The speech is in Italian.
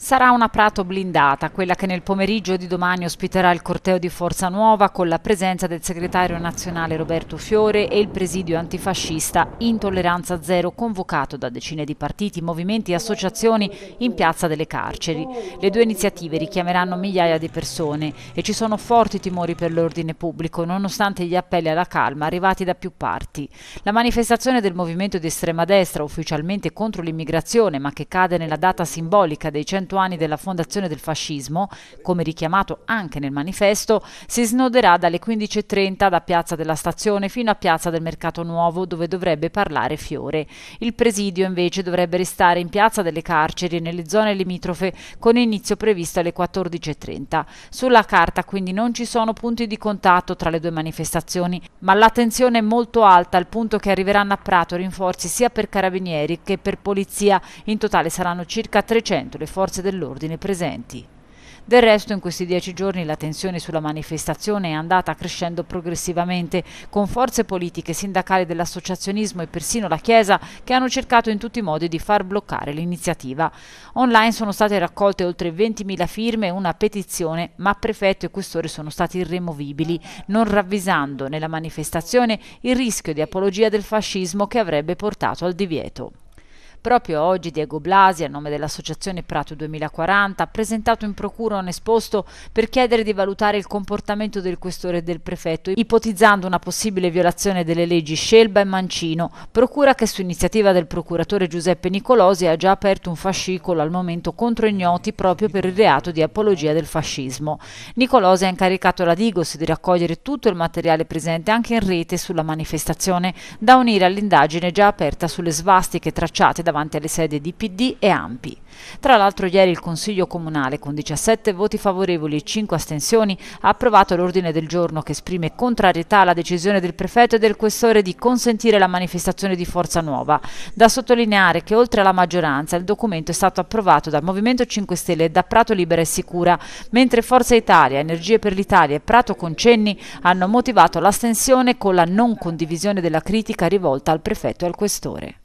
Sarà una Prato blindata, quella che nel pomeriggio di domani ospiterà il corteo di Forza Nuova con la presenza del segretario nazionale Roberto Fiore e il presidio antifascista Intolleranza Zero convocato da decine di partiti, movimenti e associazioni in piazza delle carceri. Le due iniziative richiameranno migliaia di persone e ci sono forti timori per l'ordine pubblico nonostante gli appelli alla calma arrivati da più parti. La manifestazione del movimento di estrema destra ufficialmente contro l'immigrazione ma che cade nella data simbolica dei 100 100 anni della fondazione del fascismo, come richiamato anche nel manifesto, si snoderà dalle 15.30 da Piazza della Stazione fino a Piazza del Mercato Nuovo, dove dovrebbe parlare Fiore. Il presidio invece dovrebbe restare in Piazza delle Carceri e nelle zone limitrofe con inizio previsto alle 14.30. Sulla carta quindi non ci sono punti di contatto tra le due manifestazioni, ma l'attenzione è molto alta al punto che arriveranno a Prato rinforzi sia per carabinieri che per polizia. In totale saranno circa 300 le forze forze dell'ordine presenti. Del resto in questi dieci giorni la tensione sulla manifestazione è andata crescendo progressivamente, con forze politiche, sindacali dell'associazionismo e persino la Chiesa che hanno cercato in tutti i modi di far bloccare l'iniziativa. Online sono state raccolte oltre 20.000 firme e una petizione, ma prefetto e questore sono stati irremovibili, non ravvisando nella manifestazione il rischio di apologia del fascismo che avrebbe portato al divieto. Proprio oggi Diego Blasi, a nome dell'Associazione Prato 2040, ha presentato in procura un esposto per chiedere di valutare il comportamento del questore e del prefetto, ipotizzando una possibile violazione delle leggi Scelba e Mancino, procura che su iniziativa del procuratore Giuseppe Nicolosi ha già aperto un fascicolo al momento contro ignoti proprio per il reato di apologia del fascismo. Nicolosi ha incaricato la Digos di raccogliere tutto il materiale presente anche in rete sulla manifestazione da unire all'indagine già aperta sulle svastiche tracciate davanti alle sedi di PD e AMPI. Tra l'altro ieri il Consiglio Comunale, con 17 voti favorevoli e 5 astensioni, ha approvato l'ordine del giorno che esprime contrarietà alla decisione del prefetto e del questore di consentire la manifestazione di Forza Nuova. Da sottolineare che oltre alla maggioranza il documento è stato approvato dal Movimento 5 Stelle e da Prato Libera e Sicura, mentre Forza Italia, Energie per l'Italia e Prato Concenni hanno motivato l'astensione con la non condivisione della critica rivolta al prefetto e al questore.